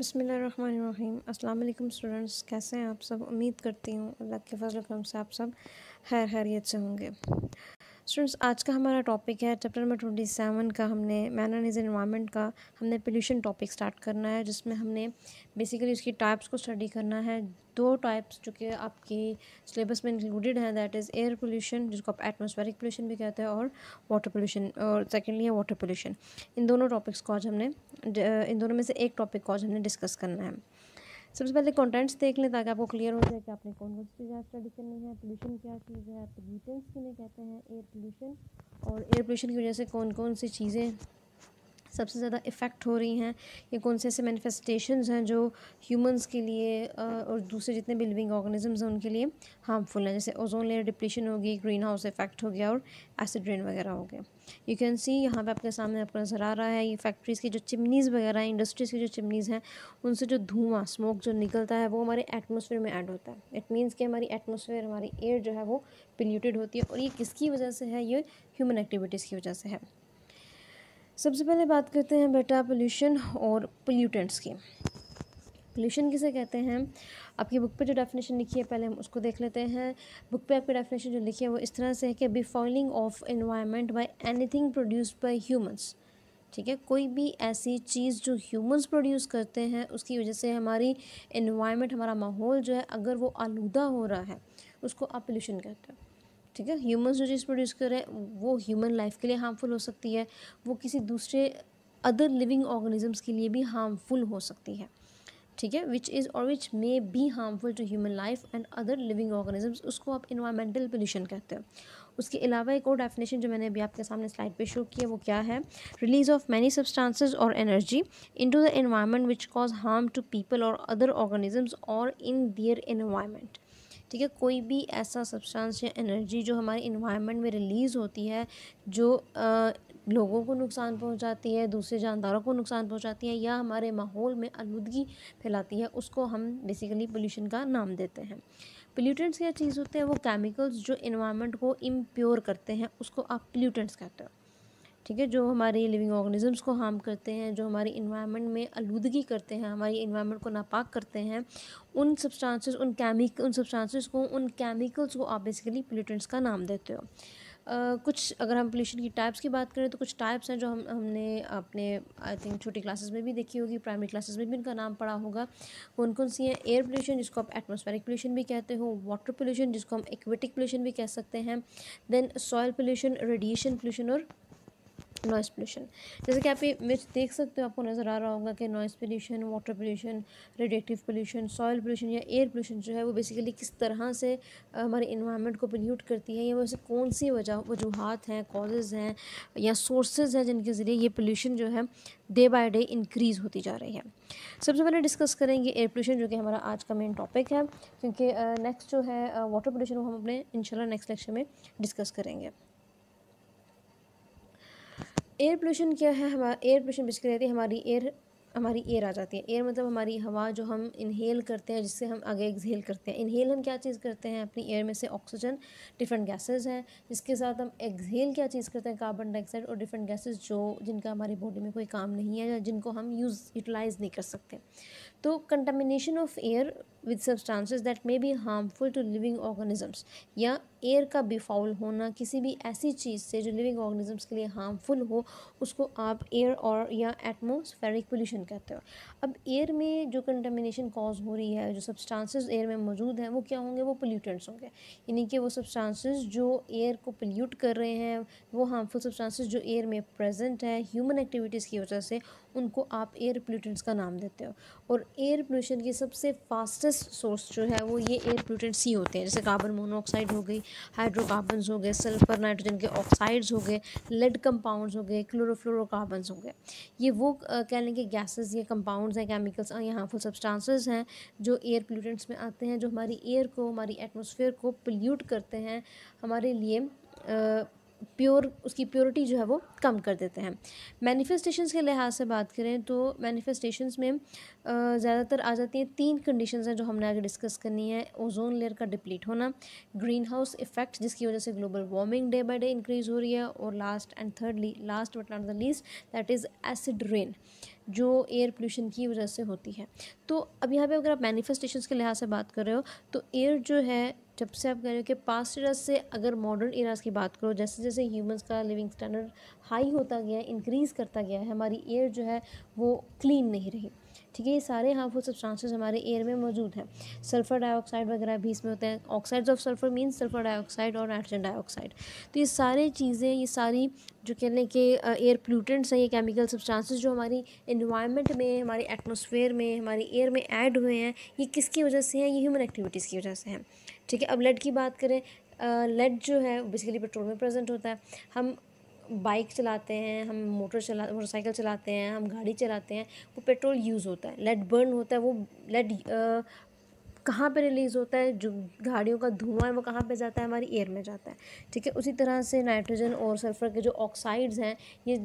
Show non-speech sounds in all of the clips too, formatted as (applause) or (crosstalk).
बसमीम अल्लाम स्टूडेंट्स कैसे हैं आप सब उम्मीद करती हूँ अल्लाह के फजल करम से आप सब खैर खैरियत से होंगे स्टूडेंट्स आज का हमारा टॉपिक है चैप्टर नंबर ट्वेंटी सेवन का हमने मैन इज़ इन्वामेंट का हमने पोल्यूशन टॉपिक स्टार्ट करना है जिसमें हमने बेसिकली उसकी टाइप्स को स्टडी करना है दो टाइप्स जो कि आपके सिलेबस में इंक्लूडेड हैं दैट इज़ एयर पोल्यूशन जिसको आप एटमोसफेरिक पोल्यूशन भी कहते हैं और वाटर पोल्यूशन और सेकेंडली है वाटर पोल्यूशन इन दोनों टॉपिक्स को आज हमने इन दोनों में से एक टॉपिक को आज हमने डिस्कस करना है सबसे पहले कंटेंट्स देख लें ताकि आपको क्लियर हो जाए कि आपने कौन कौन सी चीज़ें स्टडी करनी है पोल्यूशन क्या चीज़ है पोल्यूटेंट्स किन्हें कहते हैं एयर पोल्यूशन और एयर पोल्यूशन की वजह से कौन कौन सी चीज़ें सबसे ज़्यादा इफ़ेक्ट हो रही हैं ये कौन से ऐसे मैनिफेस्टेशन हैं जो ह्यूमंस के लिए और दूसरे जितने भी लिविंग ऑर्गेनिजम्स हैं उनके लिए हार्मफुल हैं जैसे ओजोन लेयर डिप्लीशन होगी ग्रीन हाउस इफेक्ट हो गया और एसिड रेन वगैरह हो गया यू कैन सी यहाँ पे आपके सामने आपको नज़र आ रहा है ये फैक्ट्रीज़ की जो चिमनीज़ वगैरह हैं इंडस्ट्रीज़ की जो चिमनीज़ हैं उनसे जो धुआं स्मोक जो निकलता है वो हमारे एटमोसफेयर में ऐड होता है इट मीन्स कि हमारी एटमोसफेयर हमारी एयर जो है वो पोल्यूटेड होती है और ये किसकी वजह से है ये ह्यूमन एक्टिविटीज़ की वजह से है सबसे पहले बात करते हैं बेटा पोल्यूशन और पोल्यूटेंट्स की पोल्यूशन किसे कहते हैं आपकी बुक पे जो डेफिनेशन लिखी है पहले हम उसको देख लेते हैं बुक पे आपकी डेफिनेशन जो लिखी है वो इस तरह से है कि befouling of environment by anything produce by humans ठीक है कोई भी ऐसी चीज़ जो ह्यूमंस प्रोड्यूस करते हैं उसकी वजह से हमारी इन्वायरमेंट हमारा माहौल जो है अगर वो आलूदा हो रहा है उसको आप पोल्यूशन कहते हैं ठीक है ह्यूमन जो चीज़ प्रोड्यूस कर रहे हैं वो ह्यूमन लाइफ के लिए हार्मफुल हो सकती है वो किसी दूसरे अदर लिविंग ऑर्गेनिजम्स के लिए भी हार्मफुल हो सकती है ठीक है विच इज़ और which may be harmful to human life and other living organisms उसको आप इन्वायरमेंटल पोल्यूशन कहते हो उसके अलावा एक और डेफिनेशन जो मैंने अभी आपके सामने स्लाइड पे शो किया वो क्या है रिलीज ऑफ मैनी सब्सटेंसेस और energy into the environment which cause harm to people और अदर ऑर्गेनिजम्स और इन दियर एनवायरनमेंट ठीक है कोई भी ऐसा सब्सटेंस या एनर्जी जो हमारे इन्वायरमेंट में रिलीज़ होती है जो आ, लोगों को नुकसान पहुंचाती है दूसरे जानदारों को नुकसान पहुंचाती है या हमारे माहौल में आलूदगी फैलाती है उसको हम बेसिकली पोल्यूशन का नाम देते हैं पोल्यूटेंट्स क्या चीज़ होते हैं वो केमिकल्स जो इन्वायरमेंट को इम्प्योर करते हैं उसको आप पोल्यूटेंट्स कहते हो ठीक है जो हमारे लिविंग ऑर्गेनिज़म्स को हार्म करते हैं जो हमारे इन्वायरमेंट में आलूदगी करते हैं हमारी इन्वायरमेंट को नापाक करते हैं उन सब्सटेंसेस उन कैमिक उन सब्सटेंसेस को उन केमिकल्स को आप बेसिकली पोल्यूटेंट्स का नाम देते हो Uh, कुछ अगर हम पोल्यूशन की टाइप्स की बात करें तो कुछ टाइप्स हैं जो हम हमने अपने आई थिंक छोटी क्लासेस में भी देखी होगी प्राइमरी क्लासेस में भी इनका नाम पड़ा होगा कौन कौन सी हैं एयर पोल्यूशन जिसको आप एटमॉस्फेरिक पोल्यूशन भी कहते हो वाटर पोल्यूशन जिसको हम एक्वेटिक पोल्यूशन भी कह सकते हैं then soil pollution radiation pollution और नॉइस पोल्यूशन जैसे कि आप ये मिर्च देख सकते हो आपको नज़र आ रहा होगा कि noise pollution water pollution radiative pollution soil pollution या एयर पोल्यूशन जो है वो बेसिकली किस तरह से हमारे इन्वायरमेंट को पोल्यूट करती है या वैसे कौन सी वजह वजूहत हैं कॉजेज़ हैं या सोर्सेज हैं जिनके ज़रिए ये पोल्यूशन जो है डे बाई डे इंक्रीज़ होती जा रही है सबसे पहले डिस्कस करेंगे एयर पोल्यूशन जो कि हमारा आज का मेन टॉपिक है क्योंकि नेक्स्ट जो है वाटर पोल्यूशन वो हम अपने इनशाला नेक्स्ट लेक्चर में डिस्कस करेंगे एयर पोल्यूशन क्या है हमारा एयर पोल्यूशन बेसिकली रहती है हमारी एयर हमारी एयर आ जाती है एयर मतलब हमारी हवा जो हम इनहेल करते हैं जिससे हम आगे एक्सहेल करते हैं इनहेल हम क्या चीज़ करते हैं अपनी एयर में से ऑक्सीजन डिफरेंट गैसेस हैं जिसके साथ हम एक्सहेल क्या चीज़ करते हैं कार्बन डाइऑक्साइड और डिफरेंट गैसेस जो जिनका हमारी बॉडी में कोई काम नहीं है या जिनको हम यूज़ यूटिलाइज़ नहीं कर सकते तो contamination of air with substances that may be harmful to living organisms या एयर का बिफाउल होना किसी भी ऐसी चीज़ से जो लिविंग ऑर्गेनिजम्स के लिए हार्मफुल हो उसको आप एयर और या एटमोसफेरिक पोल्यूशन कहते हो अब एयर में जो कंटामिनेशन कॉज हो रही है जो सब्सटेंसेस एयर में मौजूद हैं वो क्या होंगे वो पोल्यूटेंट्स होंगे यानी कि वो सब्सटेंसेस जो एयर को पोल्यूट कर रहे हैं वो हार्मफुल सब्सटेंसेस जो एयर में प्रेजेंट है ह्यूमन एक्टिविटीज़ की वजह से उनको आप एयर पोल्यूटेंट्स का नाम देते हो और एयर पोल्यूशन की सबसे फास्टेस्ट सोर्स जो है वो ये एयर पोल्यूटेंट्स ही होते हैं जैसे कार्बन मोनोऑक्साइड हो गई हाइड्रोकार्बन हो गए सल्फर नाइट्रोजन के ऑक्साइड्स हो गए लेड कंपाउंड्स हो गए क्लोरोफ्लोरोकार्बन्स हो गए ये वो कह लेंगे गैसेज या कंपाउंड्स हैं केमिकल्स या हार्मफुल सब्सटांसेस हैं जो एयर पोल्यूटेंट्स में आते हैं जो हमारी एयर को हमारी एटमोसफेयर को पोल्यूट करते हैं हमारे लिए प्योर उसकी प्योरिटी जो है वो कम कर देते हैं मैनिफेस्टेशंस के लिहाज से बात करें तो मैनिफेस्टेशंस में ज़्यादातर आ जाती हैं तीन कंडीशंस हैं जो हमने आगे डिस्कस करनी है ओजोन लेयर का डिप्लीट होना ग्रीन हाउस इफेक्ट जिसकी वजह से global warming day by day increase हो रही है और last and thirdly last but not the least that is acid rain जो एयर पोल्यूशन की वजह से होती है तो अब यहाँ पे अगर आप मैनिफेस्टेशंस के लिहाज से बात कर रहे हो तो एयर जो है जब से आप कह रहे हो कि पास्ट ईराज से अगर मॉडर्न ईराज की बात करो जैसे जैसे ह्यूमंस का लिविंग स्टैंडर्ड हाई होता गया है इंक्रीज़ करता गया है हमारी एयर जो है वो क्लीन नहीं रही ठीक है ये सारे हार्मफुल सब्सटेंसेस हमारे एयर में मौजूद हैं सल्फर डाइऑक्साइड वगैरह भी इसमें होते हैं oxides of sulphur mean sulphur dioxide और नाइट्रोजन डाइऑक्साइड तो ये सारे चीज़ें ये सारी जो कह लें कि एयर पोल्यूटेंट्स हैं ये केमिकल सब्सटेंसेस जो हमारी इन्वायरमेंट में हमारे एटमोसफेयर में हमारे एयर में ऐड हुए हैं ये किसकी वजह से हैं ये ह्यूमन एक्टिविटीज़ की वजह से हैं ठीक है अब लेड की बात करें लेड uh, जो है बेसिकली पेट्रोल में प्रेजेंट होता है हम बाइक चलाते हैं हम मोटर चला मोटरसाइकिल चलाते हैं हम गाड़ी चलाते हैं वो पेट्रोल यूज़ होता है लेड बर्न होता है वो लेड कहाँ पे रिलीज़ होता है जो गाड़ियों का धुआं है वो कहाँ पे जाता है हमारी एयर में जाता है ठीक है उसी तरह से नाइट्रोजन और सल्फ़र के जो ऑक्साइड्स हैं ये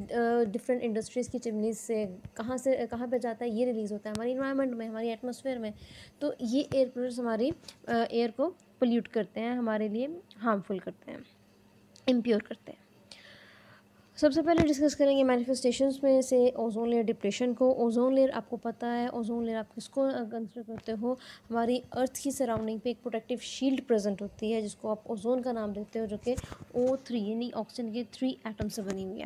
डिफरेंट इंडस्ट्रीज़ की चिमनीज से कहाँ से कहाँ पे जाता है ये रिलीज़ होता है हमारी इन्वायरमेंट में हमारी एटमोसफेयर में तो ये एयर पोल्यूटर्स हमारी एयर को पोल्यूट करते हैं हमारे लिए हार्मफुल करते हैं इम्प्योर करते हैं सबसे पहले डिस्कस करेंगे मैनिफेस्टेशन में से ओजोन लेयर डिप्रेशन को ओजोन लेयर आपको पता है ओजोन लेयर आप किसको कंसिडर करते हो हमारी अर्थ की सराउंडिंग पे एक प्रोटेक्टिव शील्ड प्रेजेंट होती है जिसको आप ओजोन का नाम देते हो जो कि ओ थ्री यानी ऑक्सीजन के थ्री एटम से बनी हुई है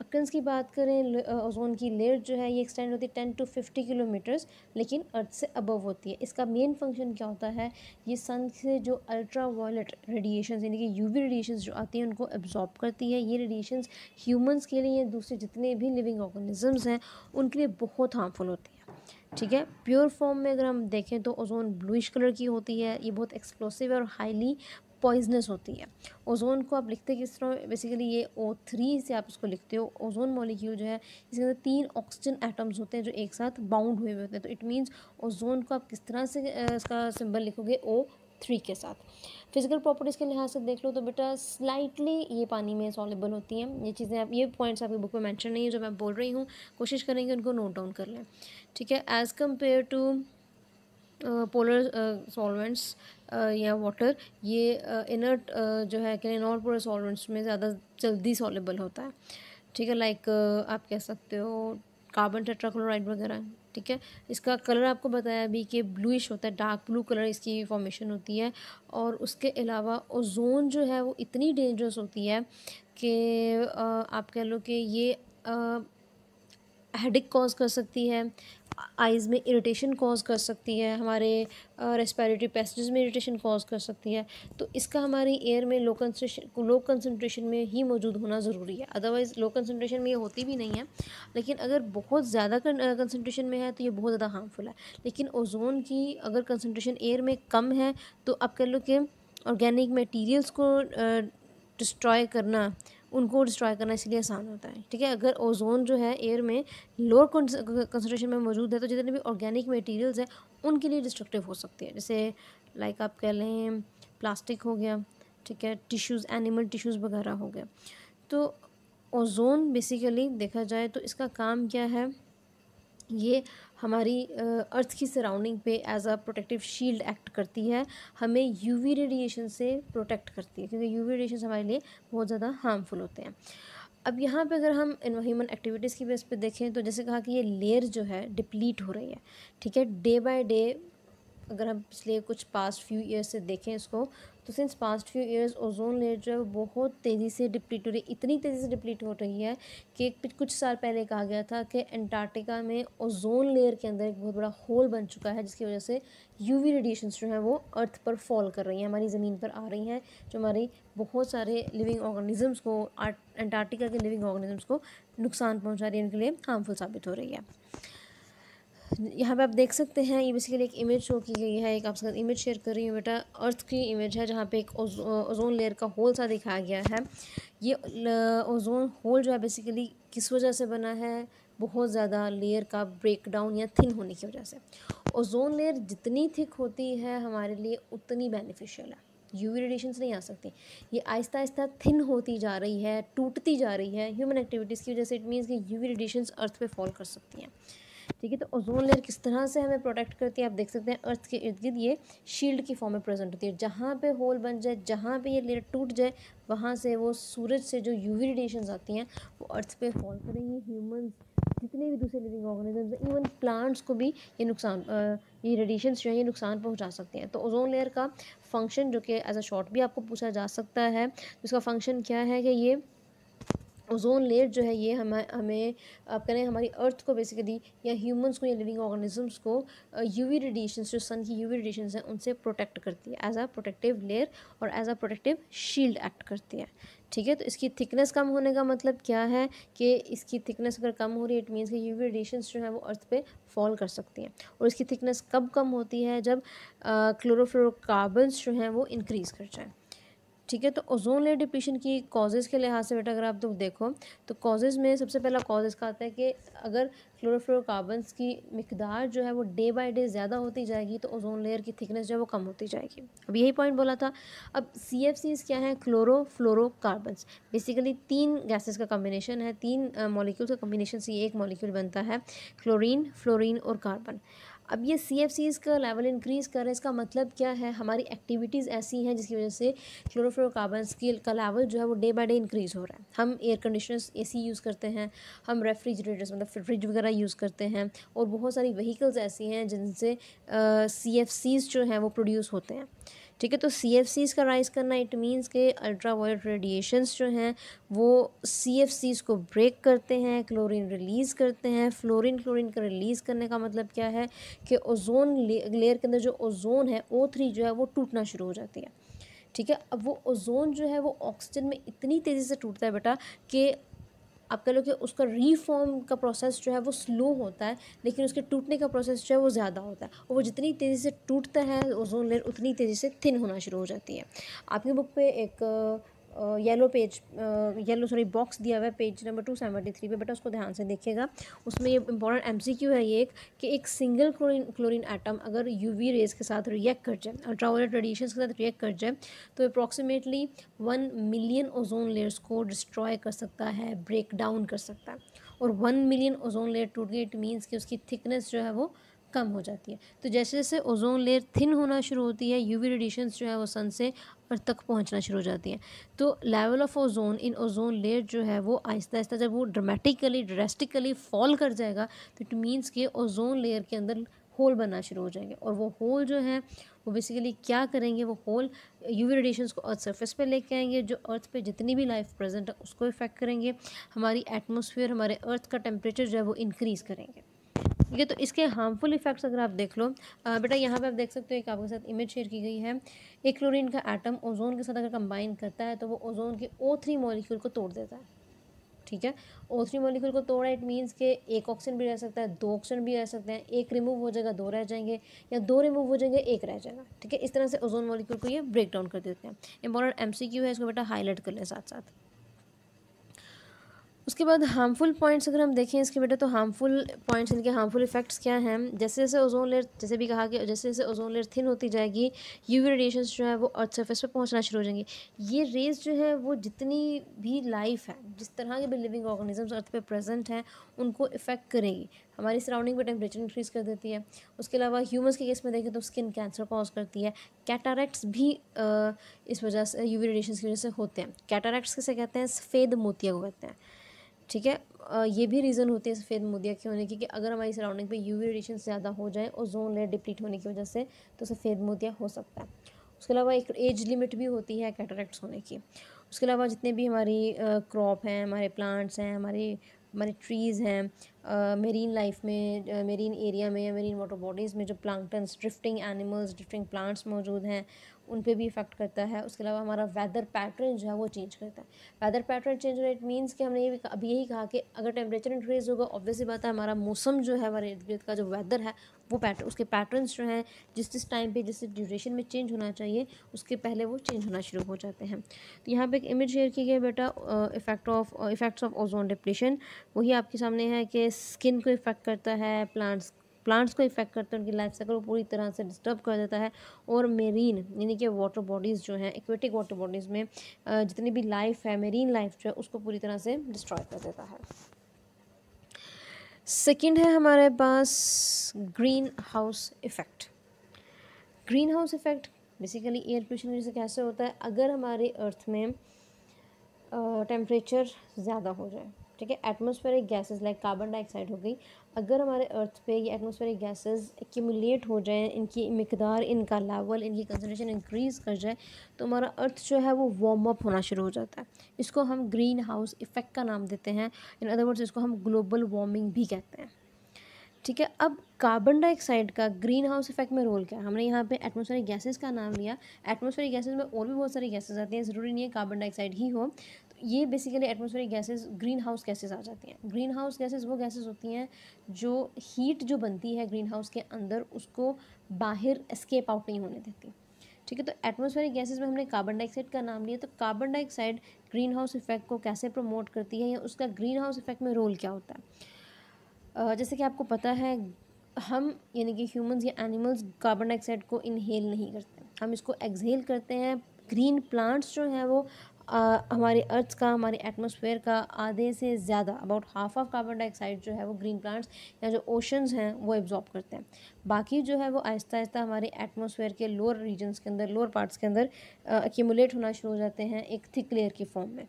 अक्रेंस की बात करें ओजोन की लेयर जो है ये एक्सटेंड होती है टेन टू फिफ्टी किलोमीटर्स लेकिन अर्थ से अबव होती है इसका मेन फंक्शन क्या होता है ये सन से जो अल्ट्रा वायलेट रेडिएशन यानी कि यूवी रेडिएशन जो आती हैं उनको एब्जॉर्ब करती है ये रेडिएशन ह्यूमंस के लिए या दूसरे जितने भी लिविंग ऑर्गेनिजम्स हैं उनके लिए बहुत हार्मफुल होती है ठीक है प्योर फॉर्म में अगर हम देखें तो ओजोन ब्लूइश कलर की होती है ये बहुत एक्सप्लोसिव और हाईली पॉइजनस होती है ओजोन को आप लिखते किस तरह बेसिकली ये ओ थ्री से आप इसको लिखते हो ओजोन मॉलिक्यूल जो है इसके अंदर तीन ऑक्सीजन एटम्स होते हैं जो एक साथ बाउंड हुए हुए होते हैं तो इट मींस ओजोन को आप किस तरह से इसका सिंबल लिखोगे ओ थ्री के साथ फिजिकल प्रॉपर्टीज़ के लिहाज से देख लो तो बेटा स्लाइटली ये पानी में सॉलेबल होती हैं ये चीज़ें आप ये पॉइंट्स आपकी बुक में मैंशन नहीं है जो मैं बोल रही हूँ कोशिश करेंगे उनको नोट डाउन कर लें ठीक है as compare to polar solvents या वाटर ये इनर्ट uh, जो है कि नॉन पोलर सॉल्वेंट्स में ज़्यादा जल्दी सॉलेबल होता है ठीक है लाइक like, uh, आप कह सकते हो कार्बन टेट्राक्लोराइड वगैरह ठीक है इसका कलर आपको बताया अभी कि ब्लूइश होता है डार्क ब्लू कलर इसकी फॉर्मेशन होती है और उसके अलावा ओजोन जो है वो इतनी डेंजरस होती है कि आप कह लो कि ये हेडिक कॉज कर सकती है आइज़ में इरिटेशन कॉज कर सकती है हमारे रेस्पिरेटरी पैसेज में इरिटेशन कॉज कर सकती है तो इसका हमारी एयर में लो कंसनट्रेशन लो कंसनट्रेशन में ही मौजूद होना ज़रूरी है अदरवाइज़ लो कंसनट्रेशन में ये होती भी नहीं है लेकिन अगर बहुत ज़्यादा कंसनट्रेशन में है तो ये बहुत ज़्यादा हार्मफुल है लेकिन ओजोन की अगर कंसनट्रेशन एयर में कम है तो आप कह लो कि ऑर्गेनिक मटीरियल्स को डिस्ट्रॉय करना उनको डिस्ट्रॉय करना इसलिए आसान होता है ठीक है अगर ओजोन जो है एयर में लोअर कंसनट्रेशन में मौजूद है तो जितने भी ऑर्गेनिक मटेरियल्स हैं उनके लिए डिस्ट्रक्टिव हो सकती है जैसे लाइक आप कह लें प्लास्टिक हो गया ठीक है टिश्यूज़ एनिमल टिश्यूज़ वगैरह हो गया तो ओजोन बेसिकली देखा जाए तो इसका काम क्या है ये हमारी अर्थ की सराउंडिंग पे as a protective shield act करती है हमें यूवी रेडिएशन से प्रोटेक्ट करती है क्योंकि यूवी रेडिएशन हमारे लिए बहुत ज़्यादा हार्मफुल होते हैं अब यहाँ पे अगर हम ह्यूमन एक्टिविटीज़ की बेस पे देखें तो जैसे कहा कि ये लेयर जो है डिप्लीट हो रही है ठीक है डे बाय डे अगर हम पिछले कुछ पास्ट फ्यू ईयर से देखें इसको तो since past few years ozone layer जो है वो बहुत तेज़ी से डिप्लीट हो रही है इतनी तेज़ी से डिप्लीट हो रही है कि कुछ साल पहले कहा गया था कि एंटार्क्टिका में ओजोन लेयर के अंदर एक बहुत बड़ा होल बन चुका है जिसकी वजह से यूवी रेडिएशन जो हैं वो अर्थ पर फॉल कर रही हैं हमारी ज़मीन पर आ रही हैं जो हमारी बहुत सारे लिविंग ऑर्गेनिजम्स को एंटार्क्टिका के लिविंग ऑर्गेनिजम्स को नुकसान पहुँचा रही है उनके लिए हार्मफुल साबित हो रही है यहाँ पे आप देख सकते हैं ये बेसिकली एक इमेज शो की गई है एक आपके साथ इमेज शेयर कर रही हूँ बेटा अर्थ की इमेज है जहाँ पे एक ओजोन लेयर का होल सा दिखाया गया है ये ओजोन होल जो है बेसिकली किस वजह से बना है बहुत ज़्यादा लेयर का ब्रेकडाउन या थिन होने की वजह से ओजोन लेयर जितनी थिक होती है हमारे लिए उतनी बेनिफिशियल है यूवी रेडिएशन नहीं आ सकते ये आहिस्ता आहिस्ता थिन होती जा रही है टूटती जा रही है ह्यूमन एक्टिविटीज़ की वजह से इट मीन्स कि यूवी रेडिएशन अर्थ पे फॉल कर सकती हैं ठीक है तो ओजोन लेयर किस तरह से हमें प्रोटेक्ट करती है आप देख सकते हैं अर्थ के इर्द गिर्द ये शील्ड की फॉर्म में प्रेजेंट होती है जहाँ पे होल बन जाए जहाँ पे ये लेयर टूट जाए वहाँ से वो सूरज से जो यूवी रेडिएशन आती हैं वो अर्थ पे फॉल करेंगी ह्यूमन जितने भी दूसरे लिविंग ऑर्गेनिजम्स हैं इवन प्लांट्स को भी ये नुकसान ये रेडिएशन जो है ये नुकसान पहुंचा सकते हैं तो ओजोन लेयर का फंक्शन जो कि एज अ शॉर्ट भी आपको पूछा जा सकता है उसका तो फंक्शन क्या है कि ये ओजोन लेयर जो है ये हमें हमें आप कह रहे हैं हमारी अर्थ को बेसिकली या ह्यूमंस को या लिविंग ऑर्गेनिजम्स को यूवी रेडिएशन जो सन की यूवी रेडिएशन हैं उनसे प्रोटेक्ट करती है एज आ प्रोटेक्टिव लेयर और as a protective shield act करती है ठीक है तो इसकी थिकनेस कम होने का मतलब क्या है कि इसकी थिकनेस अगर कम हो रही है इट मीन्स कि यूवी रेडिएशन जो है वो अर्थ पे फॉल कर सकती हैं और इसकी थिकनेस कब कम होती है जब क्लोरोफ्लोरोकार्बन्स जो हैं वो इंक्रीज़ कर जाएँ ठीक है तो ओजोन लेयर डिप्लीशन की कॉजेज़ के लिहाज से बेटा अगर आप लोग तो देखो तो कॉजेज़ में सबसे पहला कॉज इसका आता है कि अगर क्लोरोफ्लोरोकार्बन्स की मकदार जो है वो डे बाई डे ज़्यादा होती जाएगी तो ओजोन लेयर की थिकनेस जो है वो कम होती जाएगी अब यही पॉइंट बोला था अब सी एफ सीज क्या है क्लोरोफ्लोरोकार्बन्स बेसिकली तीन गैसेज का कम्बिनेशन है तीन मोलिक्यूल का कम्बिनेशन से एक मॉलिक्यूल बनता है क्लोरीन फ्लोरिन और कार्बन अब ये सी एफ सीज़ का लेवल इंक्रीज़ कर रहे हैं इसका मतलब क्या है हमारी एक्टिविटीज़ ऐसी हैं जिसकी वजह से क्लोरोफ्लोरोकार्बन्स की का लेवल जो है वो डे बाई डे इंक्रीज़ हो रहा है हम एयर कंडीशनर्स सी यूज़ करते हैं हम रेफ्रिजरेटर्स मतलब फ्रिज वगैरह यूज़ करते हैं और बहुत सारी वहीकल्स ऐसी हैं जिनसे सी एफ सीज़ जो हैं वो प्रोड्यूस होते हैं ठीक है तो सी एफ सीज़ का राइज करना इट मीन्स के अल्ट्रा वायल्ट रेडिएशंस जो हैं वो सी एफ सीज़ को ब्रेक करते हैं क्लोरीन रिलीज़ करते हैं फ्लोरीन क्लोरीन का रिलीज़ करने का मतलब क्या है कि ओजोन लेयर के अंदर जो ओजोन है ओ थ्री जो है वो टूटना शुरू हो जाती है ठीक है अब वो ओजोन जो है वो ऑक्सीजन में इतनी तेज़ी से टूटता है बेटा कि आप कह लो कि उसका रीफॉर्म का प्रोसेस जो है वो स्लो होता है लेकिन उसके टूटने का प्रोसेस जो है वो ज़्यादा होता है और वो जितनी तेज़ी से टूटता है ओजोन लेयर उतनी तेज़ी से थिन होना शुरू हो जाती है आपकी बुक पे एक yellow page yellow sorry box दिया हुआ है page number two seventy three पर बेटा उसको ध्यान से देखिएगा उसमें ये इंपॉर्टेंट एमसीक्यू है ये एक कि एक सिंगल क्लोरीन क्लोरीन आइटम अगर यूवी रेज के साथ रिएक्ट कर जाए अल्ट्रावायलेट रेडिएशन के साथ रिएक्ट कर जाए तो approximately one million ozone layers को डिस्ट्रॉय कर सकता है ब्रेक डाउन कर सकता है और वन मिलियन ओजोन लेयर टूट गई इट मीन्स कि उसकी थिकनेस जो है वो कम हो जाती है तो जैसे जैसे ओजोन लेयर थिन होना शुरू होती है यूवी रेडिएशन जो है वो सन से अर्थ तक पहुंचना शुरू हो जाती हैं तो level of ozone in ozone layer जो है वो आहिस्ता आहिस्ता जब वो ड्रामेटिकली ड्रेस्टिकली फॉल कर जाएगा तो इट मीन्स कि ओजोन लेयर के अंदर होल बनना शुरू हो जाएंगे और वो होल जो है वो बेसिकली क्या करेंगे वो होल यूवी रेडिएशन को अर्थ सरफेस पे लेके आएंगे जो अर्थ पे जितनी भी लाइफ प्रेजेंट है उसको इफेक्ट करेंगे हमारी एटमोसफियर हमारे अर्थ का टेम्परेचर जो है वो इंक्रीज़ करेंगे ठीक है तो इसके हार्मफुल इफेक्ट्स अगर आप देख लो बेटा यहाँ पे आप देख सकते हो एक आपके साथ इमेज शेयर की गई है एक क्लोरीन का एटम ओजोन के साथ अगर कंबाइन करता है तो वो ओजोन के ओ थ्री मोलिक्यूल को तोड़ देता है ठीक है ओ थ्री मोलिक्यूल को तोड़ा इट मीन्स के एक ऑक्सीजन भी रह सकता है दो ऑक्सीजन भी रह सकते हैं एक रिमूव हो जाएगा दो रह जाएंगे या दो रिमूव हो जाएंगे एक रह जाएगा ठीक है इस तरह से ओजोन मोलिक्यूल को ये ब्रेक डाउन कर देते हैं इंपॉर्टेंट एम सी क्यू है इसको बेटा हाईलाइट कर लें साथ साथ उसके बाद हार्मफुल पॉइंट्स अगर हम देखें इसके बेटे तो हार्मफुल पॉइंट्स इनके हार्मफुल इफेक्ट्स क्या हैं जैसे जैसे ओजोन लेयर जैसे भी कहा कि जैसे जैसे ओजोन लेयर थिन होती जाएगी यूवी रेडिएशन जो है वो अर्थ सर्फेस पर पहुँचना शुरू हो जाएंगे ये रेज जो है वो जितनी भी लाइफ है जिस तरह के भी लिविंग ऑर्गेनिजम्स अर्थ पर प्रेजेंट हैं उनको इफेक्ट करेगी हमारी सराउंडिंग पर टेम्परेचर इंक्रीज़ कर देती है उसके अलावा ह्यूमस के केस में देखें तो स्किन कैंसर कॉज करती है कैटारैक्ट्स भी इस वजह से यूवी रेडिएशन की वजह से होते हैं कैटारैक्ट्स किसे कहते हैं सफ़ेद मोतिया को कहते हैं ठीक है ये भी रीज़न होती है सफ़ेद मोतिया के होने की कि अगर हमारी सराउंडिंग पे यूवी रेडिएशन ज़्यादा हो जाए और जोन लेयर डिप्लीट होने की वजह से तो सफ़ेद मोतिया हो सकता है उसके अलावा एक एज लिमिट भी होती है कैटरेक्ट्स होने की उसके अलावा जितने भी हमारी क्रॉप हैं हमारे प्लांट्स हैं हमारे हमारे ट्रीज़ हैं मेरीन लाइफ में मेरीन एरिया में या मेरीन वाटर बॉडीज़ में जो planktons drifting animals drifting plants मौजूद हैं उन पर भी इफ़ेक्ट करता है उसके अलावा हमारा वेदर पैटर्न जो है वो चेंज करता है वेदर पैटर्न चेंज होना इट मीन्स कि हमने ये भी अभी यही कहा कि अगर टेम्परेचर इंक्रीज़ होगा ऑब्वियसली बात है हमारा मौसम जो है हमारे इर्द गिर्द का जो वेदर है वो पैटर्न उसके पैटर्न्स जो हैं जिस जिस टाइम पे जिस ड्यूरेशन में चेंज होना चाहिए उसके पहले वो चेंज होना शुरू हो जाते हैं तो यहाँ पर एक इमेज शेयर की गई बेटा effect of effects of ozone depletion वही आपके सामने है कि स्किन को इफ़ेक्ट करता है प्लांट्स प्लांट्स को इफेक्ट करता है उनकी लाइफ साइकिल को पूरी तरह से डिस्टर्ब कर देता है और मेरीन यानी कि वाटर बॉडीज़ जो हैं एक्वेटिक वाटर बॉडीज़ में जितनी भी लाइफ है मेरीन लाइफ जो है उसको पूरी तरह से डिस्ट्रॉय कर देता है सेकेंड है हमारे पास greenhouse effect greenhouse effect basically air pollution से कैसे होता है अगर हमारे अर्थ में टेम्परेचर ज़्यादा हो जाए ठीक है atmospheric gases like carbon dioxide हो गई अगर हमारे अर्थ पे ये एटमॉस्फेरिक गैसेस एक्यूमुलेट हो जाए इनकी मकदार इनका लेवल इनकी कंसनट्रेशन इंक्रीज़ कर जाए तो हमारा अर्थ जो है वो वार्म अप होना शुरू हो जाता है इसको हम ग्रीन हाउस इफ़ेक्ट का नाम देते हैं इन अदरवर्ड्स इसको हम ग्लोबल वार्मिंग भी कहते हैं ठीक है अब कार्बन डाइऑक्साइड का ग्रीन हाउस इफेक्ट में रोल क्या है हमने यहाँ पे एटमॉस्फेरिक गैसेस का नाम लिया एटमॉस्फेरिक गैसेस में और भी बहुत सारी गैसेस आती हैं ज़रूरी नहीं है कार्बन डाइऑक्साइड ही हो ये basically atmospheric gases greenhouse gases आ जाती हैं ग्रीन हाउस गैसेज वो गैसेज होती हैं जो हीट जो बनती है ग्रीन हाउस के अंदर उसको बाहर एस्केप आउट नहीं होने देती ठीक है तो एटमॉस्फेरिक गैसेस में हमने कार्बन डाइऑक्साइड का नाम लिया तो carbon dioxide greenhouse effect को कैसे प्रमोट करती है या उसका ग्रीन हाउस इफेक्ट में रोल क्या होता है जैसे कि आपको पता है हम यानी कि ह्यूमंस या एनिमल्स कार्बन डाइऑक्साइड को इनहेल नहीं करते हम इसको एक्सहेल करते हैं ग्रीन प्लांट्स जो हैं वो आ, हमारे अर्थ का हमारे एटमोसफेयर का आधे से ज़्यादा about half of carbon dioxide जो है वो ग्रीन प्लांट्स या जो ओशंस हैं वो एब्जॉर्ब करते हैं बाकी जो है वो आहिस्ता आहिस्ता हमारे एटमोसफेयर के लोअर रीजन्स के अंदर लोअर पार्ट्स के अंदर एक्यूमुलेट होना शुरू हो जाते हैं एक थिक लेयर के फॉर्म में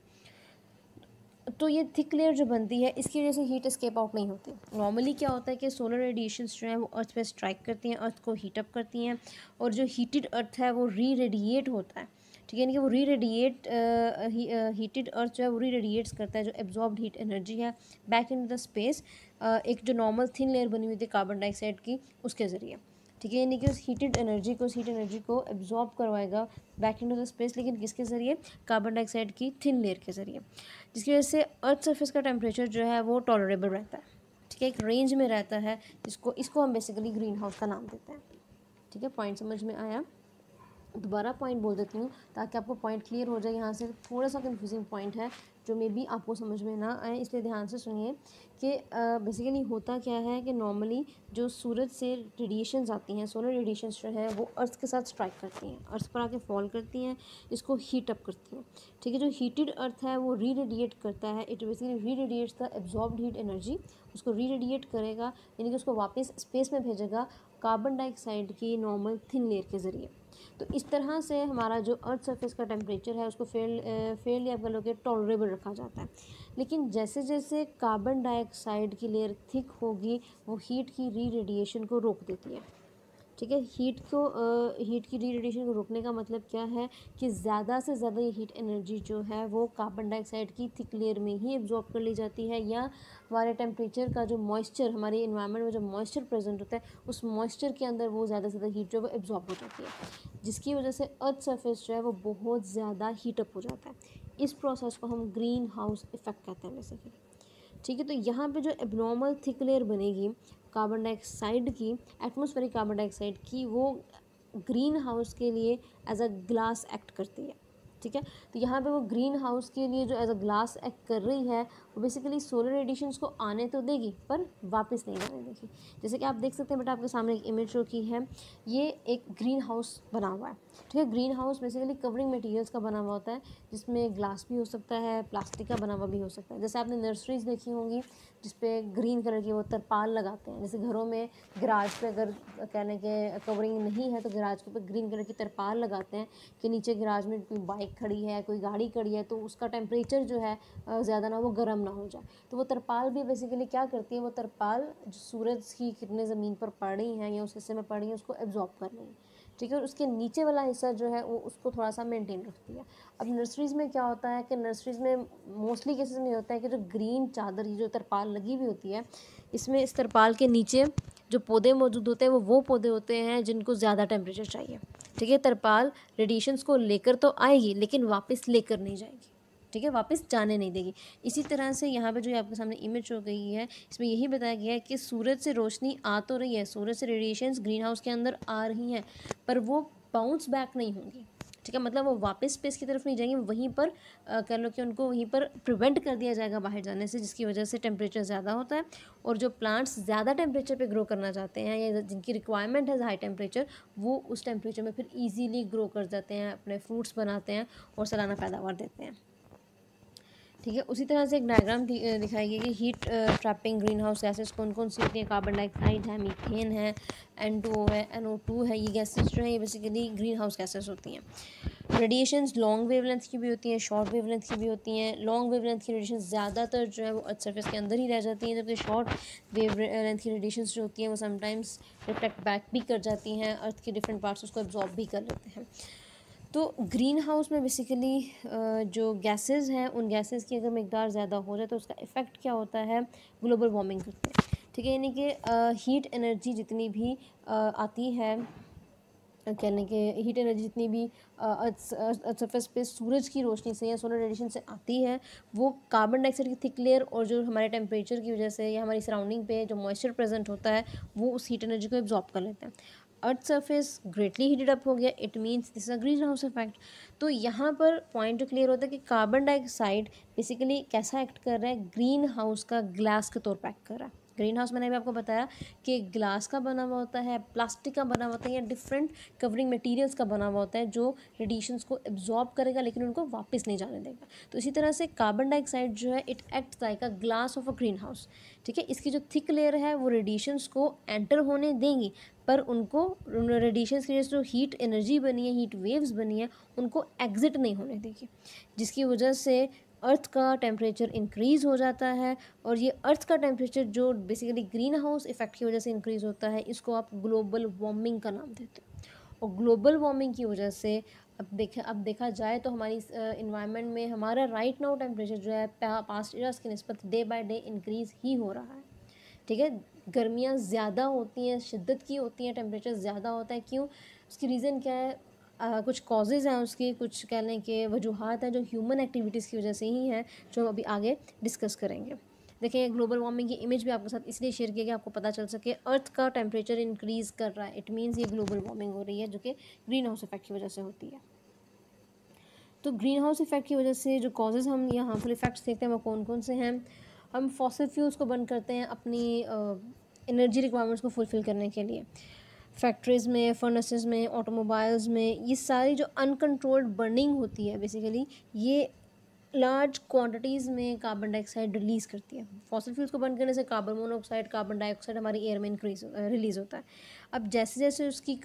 तो ये थिक लेयर जो बनती है इसकी वजह से हीट एस्केप आउट नहीं होती नॉर्मली क्या होता है कि सोलर रेडिएशंस जो हैं वो अर्थ पे स्ट्राइक करती हैं अर्थ को हीटअप करती हैं और जो हीटेड अर्थ है वो री रेडिएट होता है ठीक है यानी कि वो री रेडिएट हीटेड अर्थ जो है वो री रेडिएट्स करता है जो एब्जॉर्ब हीट एनर्जी है बैक इन द स्पेस एक जो नॉर्मल थिन लेयर बनी हुई थी कार्बन डाइऑक्साइड की उसके ज़रिए ठीक है यानी कि उस हीटेड एनर्जी को उस हीट एनर्जी को एब्जॉर्ब करवाएगा बैक इन द स्पेस लेकिन किसके ज़रिए कार्बन डाइऑक्साइड की थिन लेयर के ज़रिए जिसकी वजह से अर्थ सर्फेस का टेम्परेचर जो है वो टॉलरेबल रहता है ठीक है एक रेंज में रहता है जिसको इसको हम बेसिकली ग्रीन हाउस का नाम देते हैं ठीक है पॉइंट समझ में आया दोबारा पॉइंट बोल देती हूँ ताकि आपको पॉइंट क्लियर हो जाए यहाँ से थोड़ा सा कन्फ्यूजिंग पॉइंट है जो मे बी आपको समझ में ना आए इसलिए ध्यान से सुनिए कि बेसिकली होता क्या है कि नॉर्मली जो सूरज से रेडिएशन आती हैं सोलर रेडिएशन जो हैं वो अर्थ के साथ स्ट्राइक करती हैं अर्थ पर आके फॉल करती हैं इसको हीट अप करती हैं ठीक है जो हीटेड अर्थ है वो री रेडिएट करता है it basically reradiates the absorb heat energy उसको री रेडिएट करेगा यानी कि उसको वापस स्पेस में भेजेगा कार्बन डाइऑक्साइड की नॉर्मल थिन लेयर के ज़रिए तो इस तरह से हमारा जो अर्थ सरफेस का टेम्परेचर है उसको फेल फेल या लो कि टॉलरेबल रखा जाता है लेकिन जैसे जैसे कार्बन डाइऑक्साइड की लेयर थिक होगी वो हीट की री रेडिएशन को रोक देती है ठीक है हीट को हीट की रेडिएशन को रोकने का मतलब क्या है कि ज़्यादा से ज़्यादा ये हीट एनर्जी जो है वो कार्बन डाइऑक्साइड की थिक लेयर में ही एब्जॉर्ब कर ली जाती है या हमारे टेम्परेचर का जो मॉइस्चर हमारे इन्वायरमेंट में जो मॉइस्चर प्रेजेंट होता है उस मॉइस्चर के अंदर वो ज़्यादा से ज़्यादा हीट जो है वो एब्जॉर्ब हो जाती है जिसकी वजह से अर्थ सर्फेस जो है वो बहुत ज़्यादा हीटअप हो जाता है इस प्रोसेस को हम ग्रीन हाउस इफेक्ट कहते हैं बेसिकली ठीक है तो यहाँ पे जो एबनॉर्मल थिक लेयर बनेगी कार्बन डाइऑक्साइड की एटमॉस्फेरिक कार्बन डाइऑक्साइड की वो ग्रीन हाउस के लिए एज अ ग्लास एक्ट करती है ठीक है तो यहाँ पे वो ग्रीन हाउस के लिए जो एज अ ग्लास एक्ट कर रही है वो बेसिकली सोलर रेडिएशन को आने तो देगी पर वापस नहीं आने देगी जैसे कि आप देख सकते हैं बट आपके सामने एक इमेज जो की है ये एक ग्रीन हाउस बना हुआ है ठीक है greenhouse basically covering materials का बना हुआ होता है जिसमें ग्लास भी हो सकता है प्लास्टिक का बना हुआ भी हो सकता है जैसे आपने नर्सरीज देखी होंगी जिसपे ग्रीन कलर की वो तरपाल लगाते हैं जैसे घरों में गराज पे अगर कहने के कवरिंग नहीं है तो गराज के ऊपर ग्रीन कलर की तरपाल लगाते हैं कि नीचे गराज में कोई बाइक खड़ी है कोई गाड़ी खड़ी है तो उसका टेम्परेचर जो है ज़्यादा ना वो गर्म ना हो जाए तो वो तरपाल भी बेसिकली क्या करती है वो तरपाल जो सूरज की कितने ज़मीन पर पड़ रही हैं या उस हिस्से में पड़ रही हैं उसको एब्जॉर्ब कर रही है ठीक है और उसके नीचे वाला हिस्सा जो है वो उसको थोड़ा सा मेंटेन रखती है अब नर्सरीज़ में क्या होता है कि नर्सरीज़ में मोस्टली केसेस में होता है कि जो ग्रीन चादर की जो तरपाल लगी हुई होती है इसमें इस तरपाल के नीचे जो पौधे मौजूद होते हैं वो वो पौधे होते हैं जिनको ज़्यादा टेम्परेचर चाहिए ठीक है तरपाल रेडिएशंस को लेकर तो आएगी लेकिन वापस लेकर नहीं जाएगी ठीक है वापस जाने नहीं देगी इसी तरह से यहाँ पे जो आपके सामने इमेज हो गई है इसमें यही बताया गया है कि सूरज से रोशनी आ तो रही है सूरज से रेडिएशंस ग्रीन हाउस के अंदर आ रही हैं पर वो बाउंस बैक नहीं होंगी ठीक है मतलब वो वापस स्पेस की तरफ नहीं जाएंगे वहीं पर कह लो कि उनको वहीं पर प्रिवेंट कर दिया जाएगा बाहर जाने से जिसकी वजह से टेम्परेचर ज़्यादा होता है और जो प्लांट्स ज़्यादा टेम्परेचर पे ग्रो करना चाहते हैं या जिनकी रिक्वायरमेंट है हाई टेम्परेचर वो उस टेम्परेचर में फिर ईजीली ग्रो कर जाते हैं अपने फ्रूट्स बनाते हैं और सालाना पैदावार देते हैं ठीक है उसी तरह से एक डायग्राम दिखाई गई कि heat trapping greenhouse gases कौन कौन सी होती हैं कार्बन डाइऑक्साइड है मीथेन है एन टू ओ है एन ओ टू है ये गैसेस जो है ये बेसिकली ग्रीन हाउस गैसेस होती हैं रेडिएशन लॉन्ग वेवलेंथ की भी होती हैं शॉर्ट वेवलेंथ की भी होती हैं लॉन्ग वेवलेंथ की रेडिएशन ज़्यादातर जो है वो अर्थ सर्फेस के अंदर ही रह जाती हैं जबकि शॉर्ट वेव लेंथ की रेडिएशन जो होती हैं वो समटाइम्स रिफ्लेक्ट बैक भी कर जाती हैं अर्थ के डिफरेंट पार्ट्स उसको एब्जॉर्ब भी कर लेते हैं तो ग्रीन हाउस में बेसिकली जो गैसेस हैं उन गैसेस की अगर मकदार ज़्यादा हो जाए तो उसका इफ़ेक्ट क्या होता है ग्लोबल वार्मिंग करते हैं ठीक है यानी कि हीट एनर्जी जितनी भी आ, आती है कहने के हीट एनर्जी जितनी भी सरफेस पे सूरज की रोशनी से या सोलर रेडिएशन से आती है वो कार्बन डाइऑक्साइड की थिक लेयर और जो हमारे टेम्परेचर की वजह से या हमारी सराउंडिंग पे जो मॉइस्चर प्रेजेंट होता है वो उस हीट एनर्जी को एब्जॉर्ब कर लेते हैं earth surface greatly heated up हो गया it means this a greenhouse effect तो यहाँ पर पॉइंट क्लियर होता है कि कार्बन डाइऑक्साइड बेसिकली कैसा एक्ट कर रहा है ग्रीन हाउस का ग्लास के तौर पर एक्ट कर रहा है ग्रीन हाउस मैंने भी आपको बताया कि ग्लास का बना हुआ होता है प्लास्टिक का बना हुआ होता है या डिफरेंट कवरिंग मटेरियल्स का बना हुआ होता है जो रेडिएशंस को एब्जॉर्ब करेगा लेकिन उनको वापस नहीं जाने देगा तो इसी तरह से कार्बन डाइऑक्साइड जो है it act like a glass of a greenhouse ठीक है इसकी जो थिक लेयर है वो रेडिएशंस को एंटर होने देंगी पर उनको रेडिएशंस की वजह से जो हीट एनर्जी बनी है हीट वेव्स बनी है उनको एग्जिट नहीं होने देगी जिसकी वजह से अर्थ का टेम्परेचर इंक्रीज़ हो जाता है और ये अर्थ का टेम्परेचर जो बेसिकली ग्रीन हाउस इफेक्ट की वजह से इंक्रीज़ होता है इसको आप ग्लोबल वार्मिंग का नाम देते हैं और ग्लोबल वार्मिंग की वजह से अब देखें अब देखा जाए तो हमारी इन्वायरमेंट में हमारा राइट नाउ टेम्परेचर जो है पास्ट ईयर्स की नस्बत डे बाई डे इंक्रीज़ ही हो रहा है ठीक है गर्मियाँ ज़्यादा होती हैं शिद्दत की होती हैं टेम्परेचर ज़्यादा होता है क्यों उसकी रीज़न क्या है आ, कुछ कॉजेज़ हैं उसकी कुछ कह लें कि वजूहत हैं जो ह्यूमन एक्टिविटीज़ की वजह से ही हैं जो हम अभी आगे डिस्कस करेंगे देखिए ग्लोबल वार्मिंग की इमेज भी आपके साथ इसलिए शेयर किया गया आपको पता चल सके अर्थ का टेम्परेचर इंक्रीज़ कर रहा है इट मीन्स ये ग्लोबल वार्मिंग हो रही है जो कि ग्रीन हाउस इफेक्ट की वजह से होती है तो ग्रीन हाउस इफेक्ट की वजह से जो कॉजेज़ हम ये हार्मफुल इफेक्ट्स देखते हैं वो कौन कौन से हैं हम फॉसिल फ्यूल्स को बंद करते हैं अपनी एनर्जी रिक्वायरमेंट्स को फुलफ़िल करने के लिए फैक्ट्रीज़ में फर्नेसेस में ऑटोमोबाइल्स में ये सारी जो अनकंट्रोल्ड बर्निंग होती है बेसिकली ये लार्ज क्वांटिटीज़ में कार्बन डाइऑक्साइड रिलीज़ करती है फॉसिल फ्यूल्स को बंद करने से कार्बन मोनोऑक्साइड कार्बन डाइऑक्साइड हमारी एयर में इंक्रीज रिलीज़ होता है अब जैसे जैसे उसकी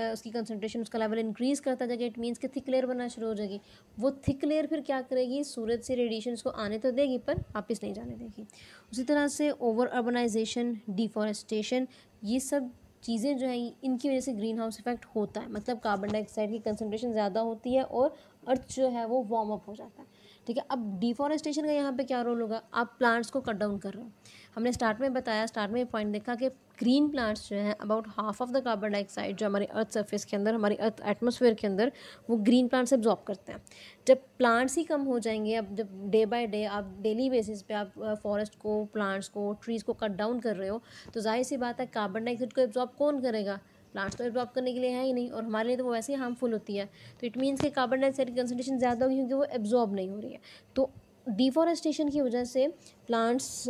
उसकी कंसनट्रेशन उसका लेवल इंक्रीज़ करता जाएगा इट मीन्स कि थिक लेयर बनना शुरू हो जाएगी वो थिक लेयर फिर क्या करेगी सूरज से रेडिएशन को आने तो देगी पर वापस नहीं जाने देगी उसी तरह से ओवर अर्बनाइजेशन डिफॉरेस्टेशन ये सब चीज़ें जो हैं इनकी वजह से ग्रीन हाउस इफेक्ट होता है मतलब कार्बन डाइऑक्साइड की कंसनट्रेशन ज़्यादा होती है और अर्थ जो है वो वार्म अप हो जाता है ठीक है अब डिफॉरेस्टेशन का यहाँ पे क्या रोल होगा आप प्लांट्स को कट डाउन कर रहे हो हमने स्टार्ट में बताया स्टार्ट में पॉइंट देखा कि ग्रीन प्लांट्स जो हैं about half of the carbon dioxide जो हमारे अर्थ सरफेस के अंदर हमारे अर्थ एटमोसफेयर के अंदर वो ग्रीन प्लांट्स एब्जॉर्ब करते हैं जब प्लांट्स ही कम हो जाएंगे अब जब डे बाय डे आप डेली बेसिस पे आप फॉरेस्ट को प्लांट्स को ट्रीज़ को कट डाउन कर रहे हो तो जाहिर सी बात है कार्बन डाइऑक्साइड को एब्जॉर्ब कौन करेगा प्लांट्स तो एब्जॉर्ब करने के लिए है ही नहीं और हमारे लिए तो वो वैसे ही हार्मफुल होती है तो इट मीन्स कि कार्बन डाइऑक्साइड की कंसनट्रेशन ज़्यादा होगी क्योंकि वो एब्जॉर्ब नहीं हो रही है तो डिफॉरेस्टेशन की वजह से प्लांट्स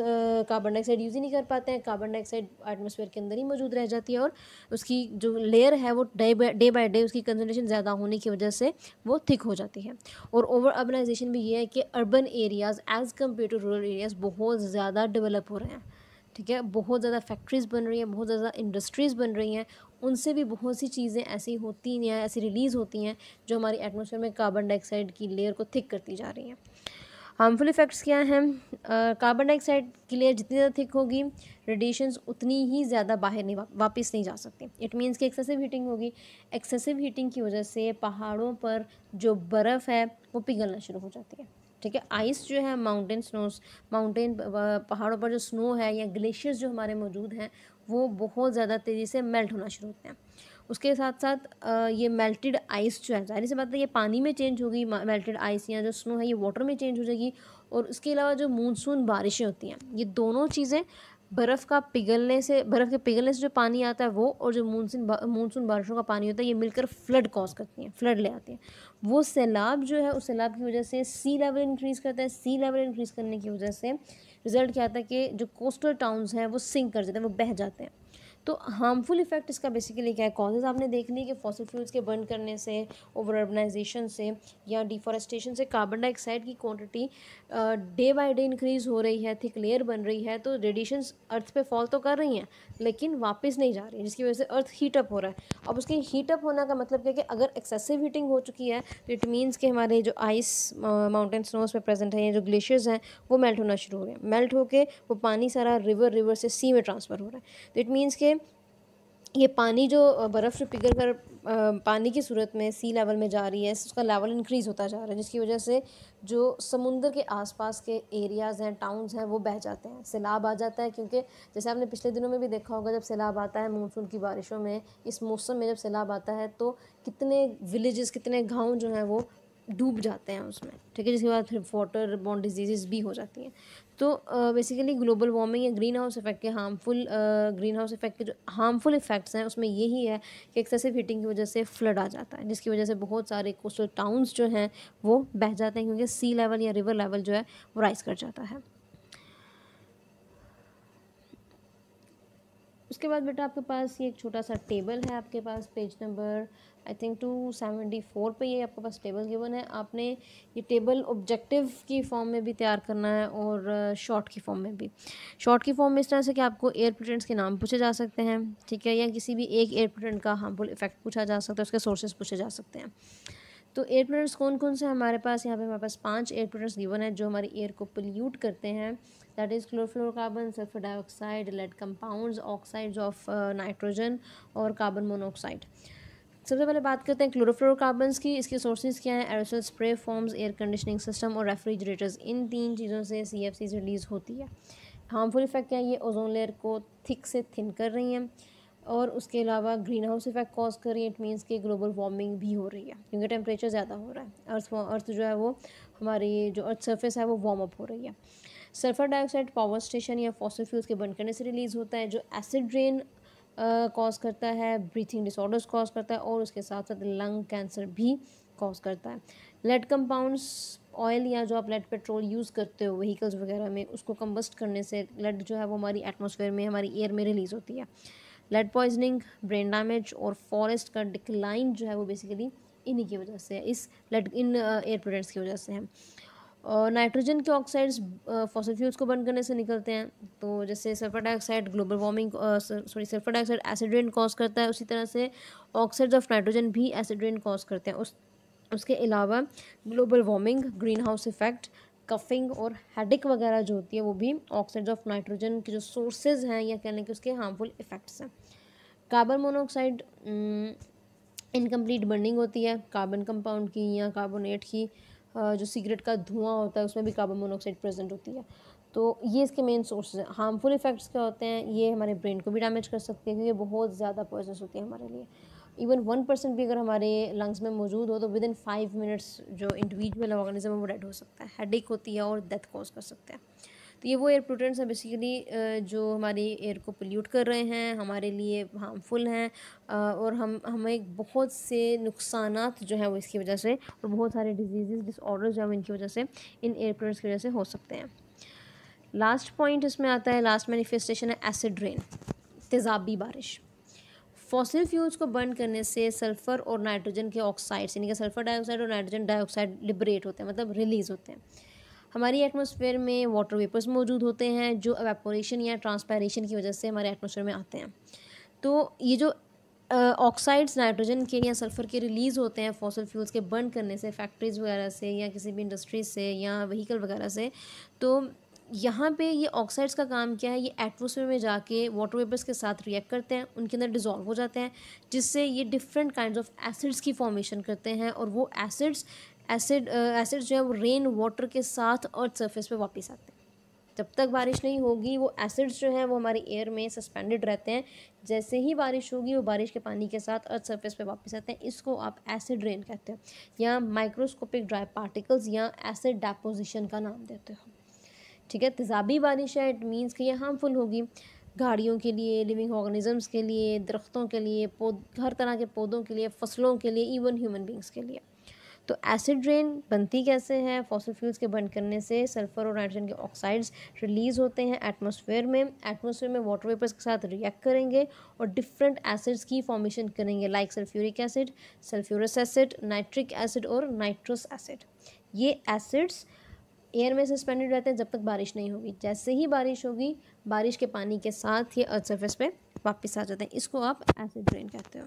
कार्बन डाइऑक्साइड यूज़ ही नहीं कर पाते हैं कार्बन डाइऑक्साइड एटमोसफेयर के अंदर ही मौजूद रह जाती है और उसकी जो लेयर है वो डे डे बाय डे उसकी कंसनट्रेशन ज़्यादा होने की वजह से वो थिक हो जाती है और ओवर अर्बनाइजेशन भी ये है कि urban areas as compare to rural areas बहुत ज़्यादा डेवलप हो रहे हैं ठीक है बहुत ज़्यादा फैक्ट्रीज़ बन रही हैं बहुत ज़्यादा इंडस्ट्रीज़ बन रही हैं उनसे भी बहुत सी चीज़ें ऐसी होती हैं ऐसी रिलीज़ होती हैं जो हमारी एटमोसफेयर में कार्बन डाइऑक्साइड की लेयर को थिक करती जा रही हैं हार्मफुल इफ़ेक्ट्स क्या हैं कार्बन डाइऑक्साइड की लेयर जितनी ज़्यादा थिक होगी रेडिएशंस उतनी ही ज़्यादा बाहर नहीं वा, वापस नहीं जा सकती इट मीन्स कि एक्सेसिव हीटिंग होगी एक्सेसिव हीटिंग की वजह से पहाड़ों पर जो बर्फ़ है वो पिघलना शुरू हो जाती है ठीक है आइस जो है माउंटेन स्नोस माउंटेन पहाड़ों पर जो स्नो है या ग्लेशियर्स जो हमारे मौजूद हैं वो बहुत ज़्यादा तेज़ी से मेल्ट होना शुरू होते हैं उसके साथ साथ ये मेल्टेड आइस जो है जाहिर सी बात है ये पानी में चेंज होगी मेल्टेड आइस या जो स्नो है ये वाटर में चेंज हो जाएगी और उसके अलावा जो मानसून बारिशें होती हैं ये दोनों चीज़ें बर्फ़ का पिघलने से बर्फ़ के पिघलने से जो पानी आता है वो और जो मानसून मानसून बारिशों का पानी होता है ये मिलकर फ्लड कॉज करती हैं फ्लड ले आती हैं वो सैलाब जो है उस सैलाब की वजह से सी लेवल इंक्रीज़ करता है सी लेवल इंक्रीज़ करने की वजह से रिज़ल्ट क्या आता है कि जो कोस्टल टाउन्स हैं वो सिंक कर जाते हैं वो बह जाते हैं तो हार्मफुल इफेक्ट इसका बेसिकली क्या है कॉजेज़ आपने देख ली कि फॉसिल फ्यूल्स के बर्न करने से ओवर अर्बनाइजेशन से या डिफॉरेस्टेशन से कार्बन डाइऑक्साइड की quantity day by day increase हो रही है थिक लेयर बन रही है तो रेडिएशन अर्थ पे फॉल तो कर रही हैं लेकिन वापस नहीं जा रही है जिसकी वजह से अर्थ हीटअप हो रहा है अब उसके हीटअप होने का मतलब क्या है कि अगर एक्सेसिव हीटिंग हो चुकी है तो इट मीन्स कि हमारे जो आइस माउंटेन स्नोज में प्रेजेंट है या जो ग्लेशियर्स हैं वो मेल्ट होना शुरू हो गए मेल्ट होकर वो पानी सारा रिवर रिवर से सी में ट्रांसफ़र हो रहा है तो इट मीन्स के ये पानी जो बर्फ़ से पिघल कर पानी की सूरत में सी लेवल में जा रही है उसका लेवल इंक्रीज़ होता जा रहा है जिसकी वजह से जो समुंदर के आसपास के एरियाज़ हैं टाउन्स हैं वो बह जाते हैं सैलाब आ जाता है क्योंकि जैसे आपने पिछले दिनों में भी देखा होगा जब सैलाब आता है मानसून की बारिशों में इस मौसम में जब सैलाब आता है तो कितने विलेजेस कितने गाँव जो हैं वो डूब जाते हैं उसमें ठीक है जिसके बाद फिर वाटर बॉन्ड डिजीज़ भी हो जाती हैं तो बेसिकली ग्लोबल वार्मिंग या ग्रीन हाउस इफेक्ट के हार्मफुल ग्रीन हाउस इफेक्ट के जो हार्मफुल इफेक्ट्स हैं उसमें यही है कि एक्सेसिव हीटिंग की वजह से फ्लड आ जाता है जिसकी वजह से बहुत सारे कोस्टल टाउन्स जो हैं वो बह जाते हैं क्योंकि सी लेवल या रिवर लेवल जो है वो राइज़ कर जाता है उसके बाद बेटा आपके पास ये एक छोटा सा टेबल है आपके पास page number I think two seventy four पर ये आपके पास टेबल गिवन है आपने ये टेबल ऑब्जेक्टिव की फॉर्म में भी तैयार करना है और शॉर्ट uh, की फॉर्म में भी शॉर्ट की फॉर्म में इस तरह से कि आपको एयर प्रिटेंट्स के नाम पूछे जा सकते हैं ठीक है या किसी भी एक एयर प्रिटेंट का हार्मफुल इफेक्ट पूछा जा सकता है उसके सोर्सेज पूछे जा सकते हैं तो एयर प्लूटर्स कौन कौन से हमारे पास यहाँ पे हमारे पास पांच एयर प्लूटर्स गिवन है जो हमारे एयर को पोल्यूट करते हैं that is chlorofluorocarbon sulphur dioxide lead compounds oxides of nitrogen और कार्बन मोनोऑक्साइड सबसे पहले बात करते हैं क्लोरोफ्लोरोकार्बन्स की इसके सोर्सेज क्या हैं aerosol spray forms air conditioning system और रेफ्रिजरेटर्स इन तीन चीज़ों से सी रिलीज़ होती है हार्मफुल इफेक्ट क्या है ये ओजोन लेयर को थिक से थिन कर रही हैं और उसके अलावा ग्रीन हाउस इफेक्ट कॉज कर रही है इट मीन्स कि ग्लोबल वार्मिंग भी हो रही है क्योंकि टेम्परेचर ज़्यादा हो रहा है अर्थ अर्थ जो है वो हमारी जो अर्थ सर्फेस है वो वार्म अप हो रही है सल्फर डाइऑक्साइड पावर स्टेशन या फॉसल फ्यूल्स के बंद करने से रिलीज़ होता है जो एसिड रेन कॉज करता है ब्रीथिंग डिसऑर्डर्स कॉज करता है और उसके साथ साथ लंग कैंसर भी कॉज करता है लेड कंपाउंड्स ऑयल या जो आप लेड पेट्रोल यूज़ करते हो व्हीकल्स वगैरह में उसको कम्बस्ट करने से लेड जो है वो हमारी एटमोसफेयर में हमारी एयर में रिलीज़ होती है लेड पॉइजनिंग ब्रेन डैमेज और फॉरेस्ट का डिक्लाइन जो है वो बेसिकली इन्हीं की वजह से है इस लेड इन एयर प्रोडक्ट्स की वजह से है और नाइट्रोजन के ऑक्साइड्स फॉसिल फ्यूल्स को बर्न करने से निकलते हैं तो जैसे sulphur dioxide global warming sorry sulphur dioxide acid rain cause करता है उसी तरह से ऑक्साइड्स ऑफ नाइट्रोजन भी एसिड रेन कॉज करते हैं उस उसके अलावा global warming greenhouse effect coughing और हेडिक वगैरह जो होती है वो भी ऑक्साइड ऑफ नाइट्रोजन के जो सोर्सेज हैं या कहने के कि उसके हार्मफुल इफ़ेक्ट्स हैं कार्बन मोनोऑक्साइड इनकम्प्लीट बर्निंग होती है कार्बन कंपाउंड की या कार्बोनेट की जो सिगरेट का धुआं होता है उसमें भी कार्बन मोनोऑक्साइड प्रेजेंट होती है तो ये इसके मेन सोर्सेज हैं हार्मफुल इफ़ेक्ट्स क्या होते हैं ये हमारे ब्रेन को भी डैमेज कर सकते हैं क्योंकि बहुत ज़्यादा पॉइजनस होती है हमारे लिए इवन वन परसेंट भी अगर हमारे लंग्स में मौजूद हो तो विद इन फाइव मिनट्स जो इंडिविजुअल ऑर्गेनिज्म है वो डेड हो सकता है हेडेक होती है और डेथ कॉज कर सकते हैं तो ये वो एयर पोल्यूटेंट्स हैं बेसिकली जो हमारी एयर को पोल्यूट कर रहे हैं हमारे लिए हार्मफुल हैं और हम हमें बहुत से नुकसान जो हैं वो इसकी वजह से और बहुत सारे डिजीज़ डिसऑर्डर्स जो हैं इनकी वजह से इन एयर पोल्यूटेंट्स की वजह से हो सकते हैं लास्ट पॉइंट इसमें आता है लास्ट मैनिफेस्टेशन है एसिड रेन तेज़ाबी बारिश फॉसिल फ्यूल्स को बर्न करने से सल्फ़र और नाइट्रोजन के ऑक्साइड्स यानी कि सल्फ़र डाइऑक्साइड और नाइट्रोजन डाइऑक्साइड लिबरेट होते हैं मतलब रिलीज़ होते हैं हमारी एटमोसफेयर में वाटर वेपर्स मौजूद होते हैं जो एवेपोरेशन या ट्रांसपेरेशन की वजह से हमारे एटमोसफेयर में आते हैं तो ये जो ऑक्साइड्स नाइट्रोजन के या सल्फ़र के रिलीज़ होते हैं फॉसल फ्यूल्स के बर्न करने से फैक्ट्रीज़ वगैरह से या किसी भी इंडस्ट्रीज से या व्हीकल वगैरह से तो यहाँ पे ये ऑक्साइड्स का काम क्या है ये एटमोसफेयर में जाके वाटर वेपर्स के साथ रिएक्ट करते हैं उनके अंदर डिजॉल्व हो जाते हैं जिससे ये डिफरेंट काइंड ऑफ एसिड्स की फॉर्मेशन करते हैं और वो एसिड्स एसिड एसिड जो है वो रेन वाटर के साथ अर्थ सर्फेस पर वापस आते हैं जब तक बारिश नहीं होगी वो एसिड्स जो हैं वो हमारे एयर में सस्पेंडेड रहते हैं जैसे ही बारिश होगी वो बारिश के पानी के साथ अर्थ सरफेस पे वापस आते हैं इसको आप एसिड रेन कहते हो या माइक्रोस्कोपिक ड्राई पार्टिकल्स या एसिड डेपोजिशन का नाम देते हो ठीक है तेज़ाबी बारिश है इट मीनस कि यह हार्मफुल होगी गाड़ियों के लिए लिविंग ऑर्गेनिज़म्स के लिए दरख्तों के लिए पौध हर तरह के पौधों के लिए फसलों के लिए इवन ह्यूमन बींग्स के लिए तो एसिड रेन बनती कैसे है फॉसिल फ्यूल्स के बंद करने से सल्फर और नाइट्रोजन के ऑक्साइड्स रिलीज़ होते हैं एटमॉस्फेयर में एटमॉस्फेयर में वाटर वेपर्स के साथ रिएक्ट करेंगे और डिफरेंट एसिड्स की फॉर्मेशन करेंगे like sulphuric acid sulphurous acid nitric acid और नाइट्रोस एसिड ये एसिड्स एयर में सस्पेंडेड रहते हैं जब तक बारिश नहीं होगी जैसे ही बारिश होगी बारिश के पानी के साथ ये अर्थ सर्फेस पे वापस आ जाते हैं इसको आप एसिड रेन कहते हो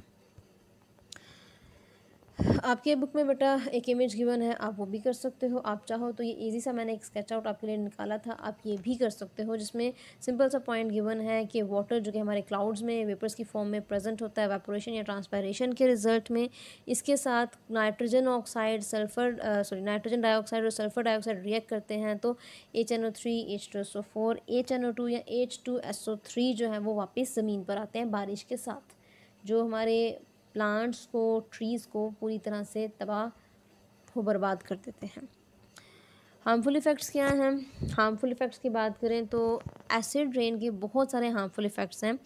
आपके बुक में बेटा एक इमेज गिवन है आप वो भी कर सकते हो आप चाहो तो ये इजी सा मैंने एक स्केच आउट आपके लिए निकाला था आप ये भी कर सकते हो जिसमें सिंपल सा पॉइंट गिवन है कि वाटर जो कि हमारे क्लाउड्स में वेपर्स की फॉर्म में प्रेजेंट होता है वेपोरेशन या ट्रांसपायरेशन के रिजल्ट में इसके साथ nitrogen oxide sulphur sorry nitrogen dioxide और सल्फर डाइऑक्साइड रिएक्ट करते हैं तो H N O three H two S O four H N O two या H two S O three जो है वो वापस ज़मीन पर आते हैं बारिश के साथ जो हमारे प्लांट्स को ट्रीज़ को पूरी तरह से तबाह बर्बाद कर देते हैं हार्मफुल इफ़ेक्ट्स क्या हैं हार्मफुल इफ़ेक्ट्स की बात करें तो एसिड रेन के बहुत सारे हार्मफुल इफ़ेक्ट्स हैं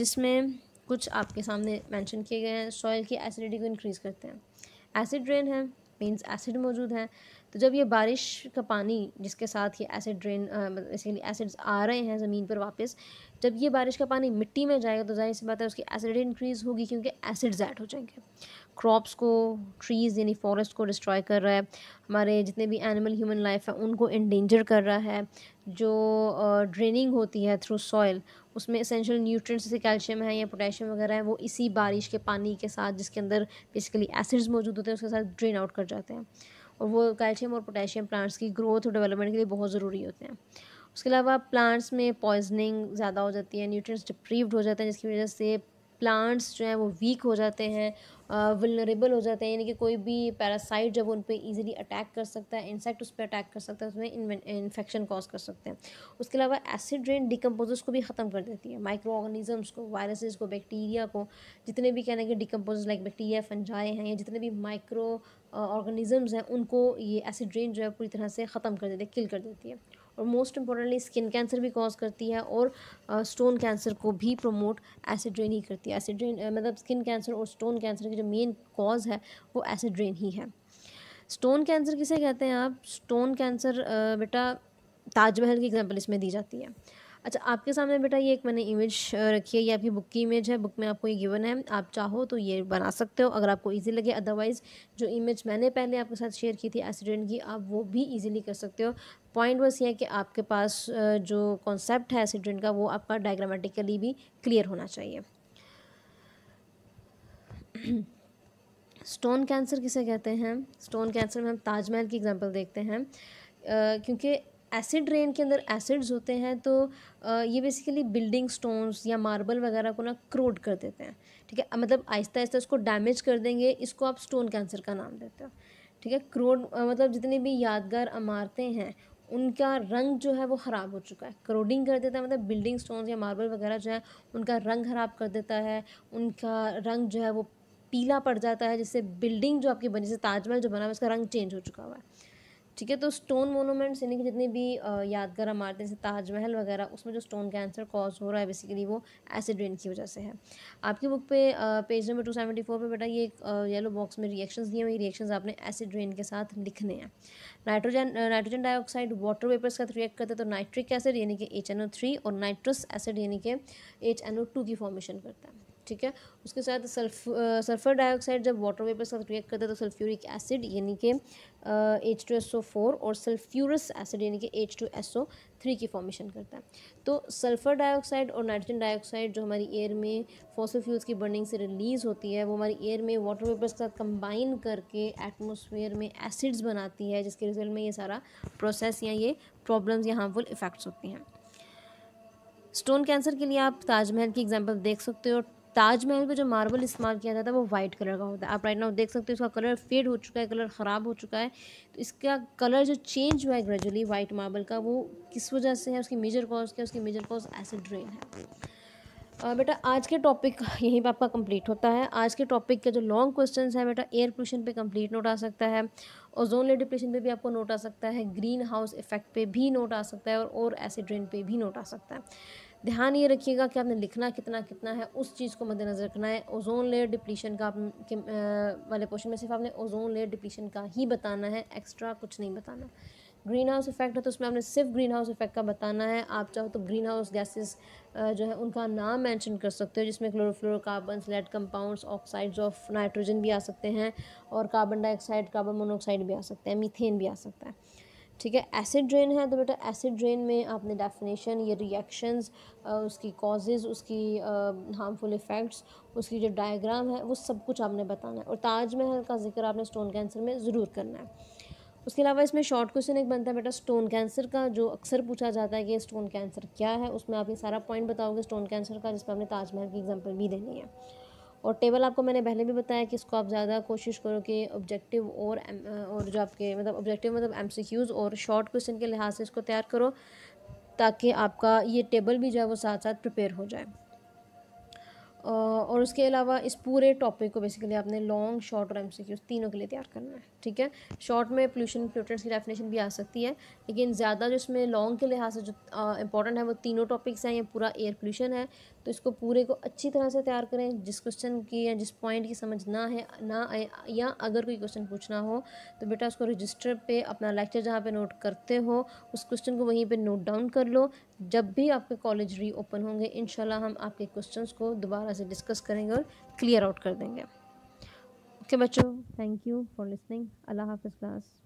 जिसमें कुछ आपके सामने मेंशन किए गए हैं सॉइल की एसिडिटी को इंक्रीज़ करते हैं एसिड रेन है मींस एसिड मौजूद है तो जब ये बारिश का पानी जिसके साथ ये एसिड ड्रेन बेसिकली एसिड्स आ रहे हैं ज़मीन पर वापस जब ये बारिश का पानी मिट्टी में जाएगा तो जाहिर सी बात है उसकी एसिडिटी इंक्रीज़ होगी क्योंकि एसिड्स ऐड हो जाएंगे क्रॉप्स को ट्रीज़ यानी फॉरेस्ट को डिस्ट्रॉय कर रहा है हमारे जितने भी एनिमल ह्यूमन लाइफ है उनको इंडेंजर कर रहा है जो ड्रेनिंग uh, होती है थ्रू सॉयल उसमें इसेंशियल न्यूट्रिएंट्स जैसे कैल्शियम है या पोटेशियम वगैरह है वो इसी बारिश के पानी के साथ जिसके अंदर बेसिकली एसिड्स मौजूद होते हैं उसके साथ ड्रेन आउट कर जाते हैं और वो कैल्शियम और पोटेशियम प्लांट्स की ग्रोथ और डेवलपमेंट के लिए बहुत ज़रूरी होते हैं उसके अलावा प्लांट्स में पॉइजनिंग ज़्यादा हो जाती है न्यूट्रिएंट्स डिप्रीव्ड हो जाते हैं जिसकी वजह से प्लांट्स जो हैं वो वीक हो जाते हैं विलनरेबल हो जाते हैं यानी कि कोई भी पैरासाइट जब उन पर ईजिली अटैक कर सकता है इंसेक्ट उस पर अटैक कर सकता है उसमें इन्फेक्शन कॉज कर सकते हैं उसके अलावा एसिड रेन डिकम्पोजर्स को भी ख़त्म कर देती है माइक्रो ऑर्गेनिजम्स को वायरसेस को बैक्टीरिया को जितने भी कहना कि डिकम्पोजर्स लाइक बैक्टीरिया फंजाए हैं या जितने भी माइक्रो ऑर्गेनिजम्स हैं उनको ये एसिड रेन जो है पूरी तरह से ख़त्म कर देती है किल कर देती है और मोस्ट इंपॉर्टेंटली स्किन कैंसर भी कॉज करती है और स्टोन कैंसर को भी प्रमोट एसिड ड्रेन ही करती है एसिड ड्रेन मतलब स्किन कैंसर और स्टोन कैंसर की जो मेन कॉज है वो एसिड ड्रेन ही है स्टोन कैंसर किसे कहते हैं आप स्टोन कैंसर बेटा ताजमहल की एग्जांपल इसमें दी जाती है अच्छा आपके सामने बेटा ये एक मैंने इमेज रखी है ये आपकी बुक की इमेज है बुक में आपको ये गिवन है आप चाहो तो ये बना सकते हो अगर आपको ईजी लगे अदरवाइज़ जो इमेज मैंने पहले आपके साथ शेयर की थी एक्सीडेंट की आप वो भी इजीली कर सकते हो पॉइंट बस ये है कि आपके पास जो कॉन्सेप्ट है एक्सीडेंट का वो आपका डायग्रामेटिकली भी क्लियर होना चाहिए स्टोन कैंसर किसे कहते हैं स्टोन कैंसर में हम ताजमहल की एग्जाम्पल देखते हैं Uh, क्योंकि एसिड रेन के अंदर एसिड्स होते हैं तो ये बेसिकली बिल्डिंग स्टोन्स या मार्बल वगैरह को ना क्रोड कर देते हैं ठीक है मतलब आहिस्ता आहिस्ता उसको डैमेज कर देंगे इसको आप स्टोन कैंसर का नाम देते हो ठीक है क्रोड मतलब जितनी भी यादगार इमारतें हैं उनका रंग जो है वो ख़राब हो चुका है क्रोडिंग कर देता है मतलब बिल्डिंग स्टोन्स या मार्बल वगैरह जो है उनका रंग ख़राब कर देता है उनका रंग जो है वो पीला पड़ जाता है जिससे बिल्डिंग जो आपकी बनी जैसे ताजमहल जो बना हुआ है उसका रंग चेंज हो चुका हुआ है ठीक है तो स्टोन मोनूमेंट्स यानी कि जितने भी यादगार इमारतें जैसे ताजमहल वगैरह उसमें जो स्टोन कैंसर कॉज हो रहा है बेसिकली वो एसिड रेन की वजह से है आपकी बुक पे page number two seventy four पर बेटा ये येलो बॉक्स में रिएक्शंस दिए हुए रिएक्शंस आपने एसिड रेन के साथ लिखने हैं nitrogen nitrogen dioxide water vapours का रिएक्ट करते तो नाइट्रिक एसिड यानी कि एच और नाइट्रस एसिड यानी कि एच की फॉर्मेशन करता है ठीक है उसके साथ सल्फ सल्फर डाइऑक्साइड जब वाटर वेपर का साथ रिएक्ट करता है तो सल्फ्यूरिक एसिड यानी कि H two S O four और सल्फ्यूरस एसिड यानी कि H two S O three की फॉर्मेशन करता है तो सल्फ़र डाइऑक्साइड और नाइट्रोजन डाइऑक्साइड जो हमारी एयर में फॉसिल फ्यूल्स की बर्निंग से रिलीज़ होती है वो हमारी एयर में वाटर वेपर्स के साथ कंबाइन करके एटमोसफेयर में एसिड्स बनाती है जिसके रिजल्ट में ये सारा प्रोसेस या ये प्रॉब्लम्स या हार्मफुल इफ़ेक्ट्स होती हैं स्टोन कैंसर के लिए आप ताजमहल की एग्जांपल देख सकते हो ताजमहल का जो मार्बल इस्तेमाल किया जाता है वो वाइट कलर का होता है आप राइट नाउ देख सकते हो इसका कलर फेड हो चुका है कलर ख़राब हो चुका है तो इसका कलर जो चेंज हुआ है ग्रेजुअली वाइट मार्बल का वो किस वजह से है उसकी मेजर कॉज क्या उसकी मेजर कॉज एसिड ड्रेन है बेटा आज के टॉपिक (laughs) यहीं पर आपका कंप्लीट होता है आज के टॉपिक के जो लॉन्ग क्वेश्चन है बेटा एयर पोल्यूशन पे कंप्लीट नोट आ सकता है ओजोन लेयर डिप्रेशन पे भी आपको नोट आ सकता है ग्रीन हाउस इफेक्ट पे भी नोट आ सकता है और और एसिड ड्रेन पे भी नोट आ सकता है ध्यान ये रखिएगा कि आपने लिखना कितना कितना है उस चीज़ को मद्देनज़र रखना है ओजोन लेयर डिप्लीशन का आपके के, आ, वाले पोर्शन में सिर्फ आपने ओजोन लेयर डिप्लीशन का ही बताना है एक्स्ट्रा कुछ नहीं बताना ग्रीन हाउस इफेक्ट है तो उसमें आपने सिर्फ ग्रीन हाउस इफेक्ट का बताना है आप चाहो तो ग्रीन हाउस गैसेस जो है उनका नाम मेंशन कर सकते हो जिसमें chlorofluorocarbons lead compounds oxides of nitrogen भी आ सकते हैं और कार्बन डाइऑक्साइड कार्बन मोनोऑक्साइड भी आ सकते हैं मीथेन भी आ सकता है ठीक है एसिड ड्रेन है तो बेटा एसिड ड्रेन में आपने डेफिनेशन ये रिएक्शंस उसकी कॉजेज़ उसकी हार्मफुल इफ़ेक्ट्स उसकी जो डायग्राम है वो सब कुछ आपने बताना है और ताजमहल का जिक्र आपने स्टोन कैंसर में ज़रूर करना है उसके अलावा इसमें शॉर्ट क्वेश्चन एक बनता है बेटा स्टोन कैंसर का जो अक्सर पूछा जाता है कि स्टोन कैंसर क्या है उसमें आप ये सारा पॉइंट बताओगे स्टोन कैंसर का जिसमें आपने ताजमहल की एग्जाम्पल भी देनी है और टेबल आपको मैंने पहले भी बताया कि इसको आप ज़्यादा कोशिश करो कि ऑब्जेक्टिव और और जो आपके मतलब ऑब्जेक्टिव मतलब एमसीक्यूज़ और शॉर्ट क्वेश्चन के लिहाज से इसको तैयार करो ताकि आपका ये टेबल भी जो है वो साथ साथ प्रिपेयर हो जाए और उसके अलावा इस पूरे टॉपिक को बेसिकली आपने लॉन्ग शॉर्ट और एम तीनों के लिए तैयार करना है ठीक है शॉर्ट में पोल्यूशन प्यूटर्स की डेफिनेशन भी आ सकती है लेकिन ज़्यादा जो इसमें लॉन्ग के लिहाज से जो इंपॉर्टेंट है वो तीनों टॉपिक्स हैं ये पूरा एयर पोल्यूशन है तो इसको पूरे को अच्छी तरह से तैयार करें जिस क्वेश्चन की या जिस पॉइंट की समझ ना है ना आए या अगर कोई क्वेश्चन पूछना हो तो बेटा उसको रजिस्टर पे अपना लेक्चर जहाँ पे नोट करते हो उस क्वेश्चन को वहीं पे नोट डाउन कर लो जब भी आपके कॉलेज रीओपन होंगे इन हम आपके क्वेश्चन को दोबारा से डिस्कस करेंगे और क्लियर आउट कर देंगे ओके okay, बच्चों thank you for listening Allah हाफिज़ क्लास